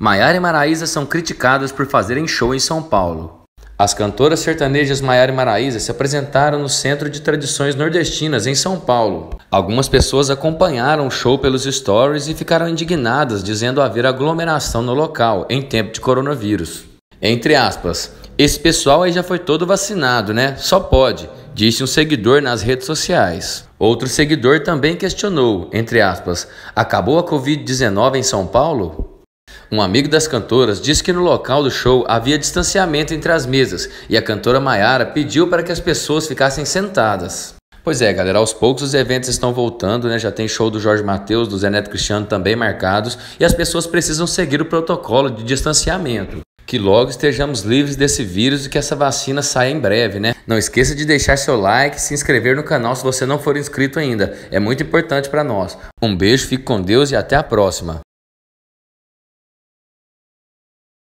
Maiara e Maraísa são criticadas por fazerem show em São Paulo. As cantoras sertanejas Maiara e Maraísa se apresentaram no Centro de Tradições Nordestinas, em São Paulo. Algumas pessoas acompanharam o show pelos stories e ficaram indignadas, dizendo haver aglomeração no local em tempo de coronavírus. Entre aspas, esse pessoal aí já foi todo vacinado, né? Só pode, disse um seguidor nas redes sociais. Outro seguidor também questionou, entre aspas, acabou a Covid-19 em São Paulo? Um amigo das cantoras disse que no local do show havia distanciamento entre as mesas e a cantora Maiara pediu para que as pessoas ficassem sentadas. Pois é, galera, aos poucos os eventos estão voltando, né? Já tem show do Jorge Matheus, do Zé Neto Cristiano também marcados e as pessoas precisam seguir o protocolo de distanciamento. Que logo estejamos livres desse vírus e que essa vacina saia em breve, né? Não esqueça de deixar seu like e se inscrever no canal se você não for inscrito ainda. É muito importante para nós. Um beijo, fique com Deus e até a próxima.